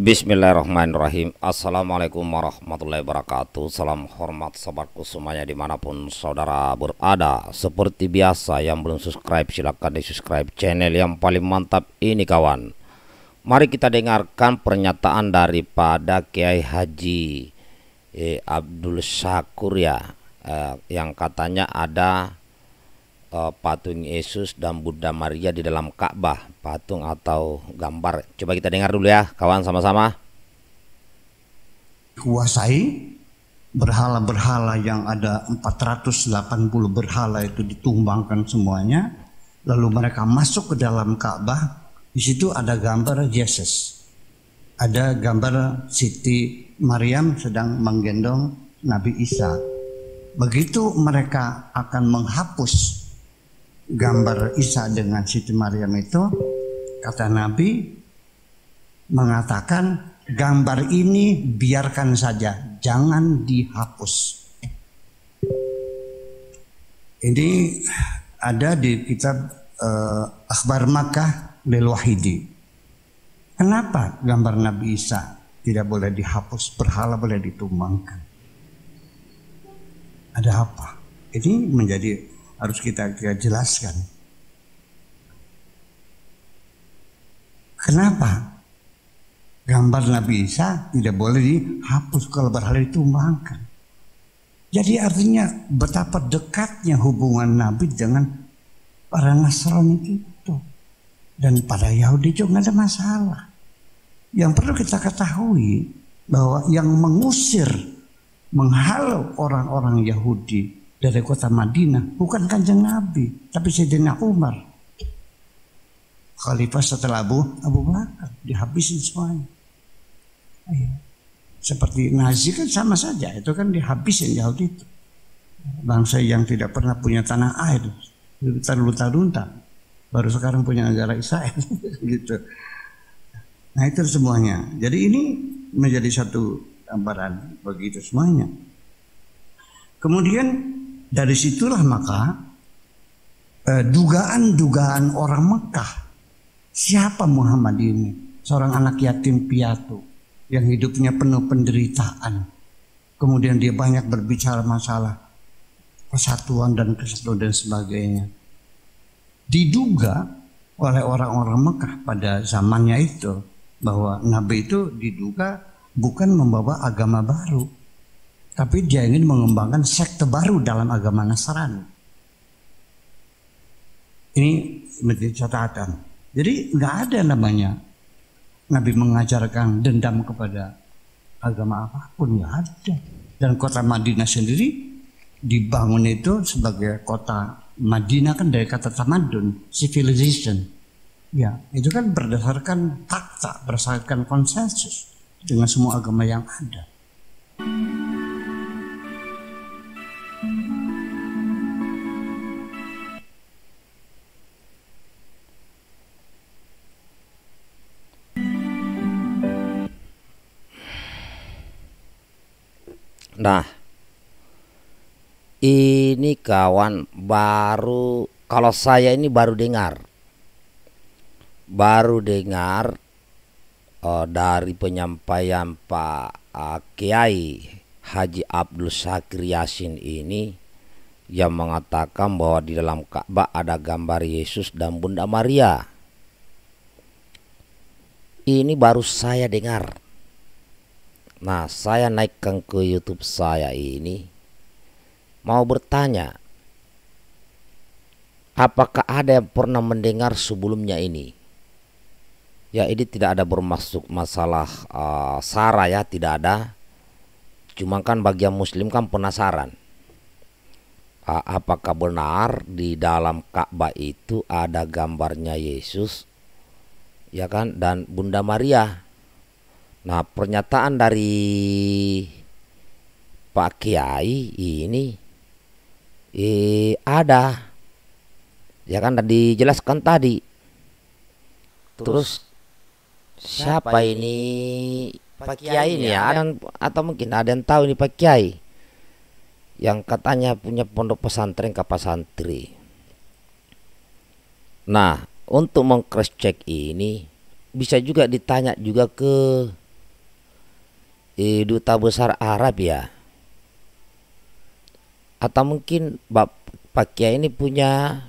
Bismillahirrahmanirrahim Assalamualaikum warahmatullahi wabarakatuh Salam hormat sahabatku semuanya dimanapun saudara berada Seperti biasa yang belum subscribe silahkan di subscribe channel yang paling mantap ini kawan Mari kita dengarkan pernyataan daripada Kiai Haji eh, Abdul Syakur ya eh, Yang katanya ada Eh, patung Yesus dan Bunda Maria di dalam Ka'bah, patung atau gambar. Coba kita dengar dulu ya, kawan sama-sama. Kuasai berhala-berhala yang ada 480 berhala itu ditumbangkan semuanya. Lalu mereka masuk ke dalam Ka'bah. Di situ ada gambar Yesus. Ada gambar Siti Maryam sedang menggendong Nabi Isa. Begitu mereka akan menghapus gambar Isa dengan Siti Maryam itu kata Nabi mengatakan gambar ini biarkan saja jangan dihapus ini ada di kitab uh, Akhbar Makkah Lil Wahidi kenapa gambar Nabi Isa tidak boleh dihapus berhala boleh ditumbangkan ada apa ini menjadi harus kita, kita jelaskan. Kenapa gambar Nabi Isa tidak boleh dihapus kalau berhala ditumbangkan? Jadi artinya betapa dekatnya hubungan Nabi dengan para Nasrani itu. Dan pada Yahudi juga ada masalah. Yang perlu kita ketahui bahwa yang mengusir, menghalau orang-orang Yahudi dari kota Madinah bukan kanjeng Nabi tapi Sayyidina Umar Khalifah setelah Abu Abu Bakar dihabisin semuanya iya. seperti Nazi kan sama saja itu kan dihabisin jauh itu bangsa yang tidak pernah punya tanah air terlunta-lunta baru sekarang punya negara Israel gitu nah itu semuanya jadi ini menjadi satu gambaran begitu semuanya kemudian dari situlah maka eh, dugaan-dugaan orang Mekah siapa Muhammad ini seorang anak yatim piatu yang hidupnya penuh penderitaan kemudian dia banyak berbicara masalah persatuan dan kesatuan dan sebagainya diduga oleh orang-orang Mekah pada zamannya itu bahwa nabi itu diduga bukan membawa agama baru tapi dia ingin mengembangkan sekte baru dalam agama Nasrani. Ini menjadi catatan. Jadi nggak ada namanya Nabi mengajarkan dendam kepada agama apapun nggak ada. Dan kota Madinah sendiri dibangun itu sebagai kota Madinah kan dari kata tamadun, civilization. Ya, itu kan berdasarkan fakta, berdasarkan konsensus dengan semua agama yang ada. Nah, ini kawan baru kalau saya ini baru dengar. Baru dengar uh, dari penyampaian Pak uh, Kiai Haji Abdul Sakri Yasin ini yang mengatakan bahwa di dalam Ka'bah ada gambar Yesus dan Bunda Maria. Ini baru saya dengar Nah, saya naikkan ke YouTube saya ini mau bertanya apakah ada yang pernah mendengar sebelumnya ini? Ya, ini tidak ada bermaksud masalah uh, eh, sara ya, tidak ada. Cuma kan bagian muslim kan penasaran. Uh, apakah benar di dalam Ka'bah itu ada gambarnya Yesus? Ya kan? Dan Bunda Maria. Nah pernyataan dari Pak Kiai ini eh, ada ya kan tadi jelaskan tadi terus, terus siapa ini Pak Kiai ini ya ada, atau mungkin ada yang tahu ini Pak Kiai yang katanya punya pondok pesantren kapas santri nah untuk mengcross check ini bisa juga ditanya juga ke eh, duta besar Arab ya atau mungkin Pak Kiai ini punya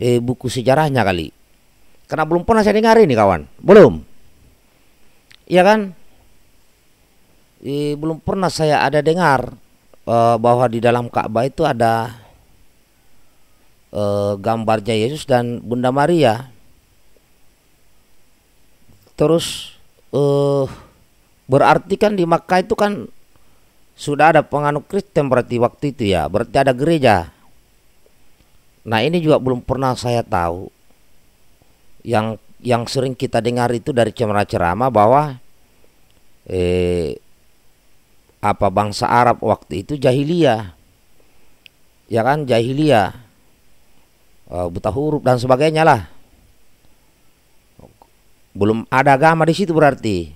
eh, buku sejarahnya kali karena belum pernah saya dengar ini kawan belum iya kan eh, belum pernah saya ada dengar eh, bahwa di dalam Ka'bah itu ada eh, gambarnya Yesus dan Bunda Maria terus eh Berarti kan di Makkah itu kan sudah ada penganut Kristen berarti waktu itu ya, berarti ada gereja. Nah, ini juga belum pernah saya tahu. Yang yang sering kita dengar itu dari ceramah-ceramah bahwa eh apa bangsa Arab waktu itu jahiliyah. Ya kan jahiliyah. Eh, buta huruf dan sebagainya lah. Belum ada agama di situ berarti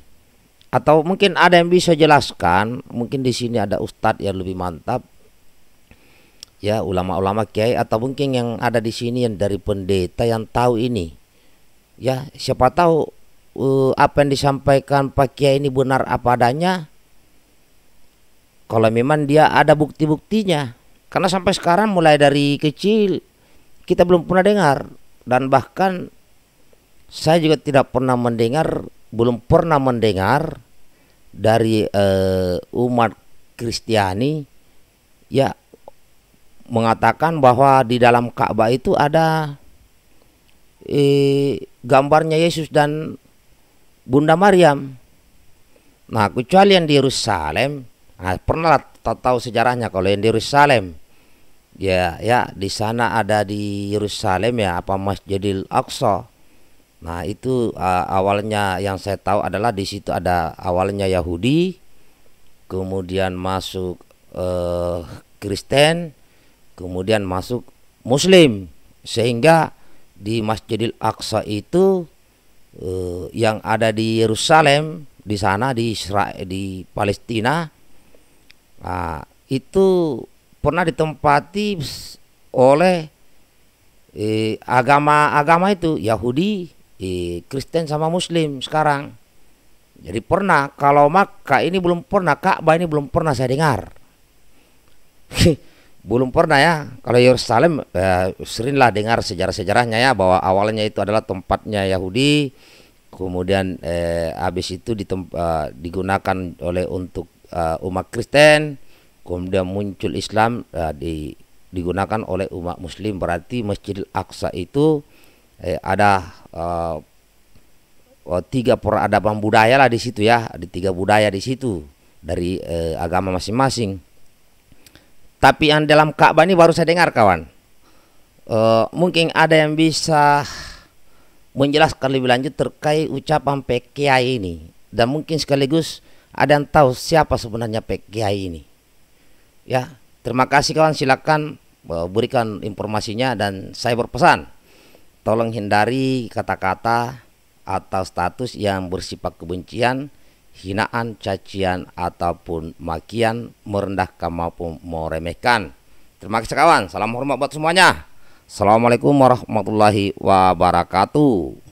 atau mungkin ada yang bisa jelaskan mungkin di sini ada ustadz yang lebih mantap ya ulama-ulama kiai atau mungkin yang ada di sini yang dari pendeta yang tahu ini ya siapa tahu uh, apa yang disampaikan Pak Kiai ini benar apa adanya kalau memang dia ada bukti-buktinya karena sampai sekarang mulai dari kecil kita belum pernah dengar dan bahkan saya juga tidak pernah mendengar belum pernah mendengar dari uh, umat Kristiani ya mengatakan bahwa di dalam Ka'bah itu ada eh, gambarnya Yesus dan Bunda Maryam. Nah, kecuali yang di Yerusalem, nah, pernah tahu sejarahnya kalau yang di Yerusalem. Ya, ya di sana ada di Yerusalem ya apa Masjidil Aqsa. Nah itu uh, awalnya yang saya tahu adalah di situ ada awalnya Yahudi, kemudian masuk uh, Kristen, kemudian masuk Muslim, sehingga di Masjidil Aqsa itu uh, yang ada di Yerusalem di sana di Israel di Palestina uh, itu pernah ditempati oleh eh, agama-agama eh, itu Yahudi di Kristen sama Muslim sekarang. Jadi pernah kalau Makkah ini belum pernah Ka'bah ini belum pernah saya dengar. belum pernah ya. Kalau Yerusalem eh, seringlah dengar sejarah-sejarahnya ya bahwa awalnya itu adalah tempatnya Yahudi. Kemudian eh, habis itu ditem, eh, digunakan oleh untuk eh, umat Kristen. Kemudian muncul Islam eh, di digunakan oleh umat muslim berarti Masjidil Aqsa itu eh, ada uh, tiga peradaban budaya lah di situ ya, ada tiga budaya di situ dari eh, agama masing-masing. Tapi yang dalam Ka'bah ini baru saya dengar kawan. Eh, mungkin ada yang bisa menjelaskan lebih lanjut terkait ucapan PKI ini dan mungkin sekaligus ada yang tahu siapa sebenarnya PKI ini. Ya, terima kasih kawan silakan eh, berikan informasinya dan saya berpesan Tolong hindari kata-kata atau status yang bersifat kebencian, hinaan, cacian ataupun makian, merendahkan maupun meremehkan. Terima kasih kawan. Salam hormat buat semuanya. Assalamualaikum warahmatullahi wabarakatuh.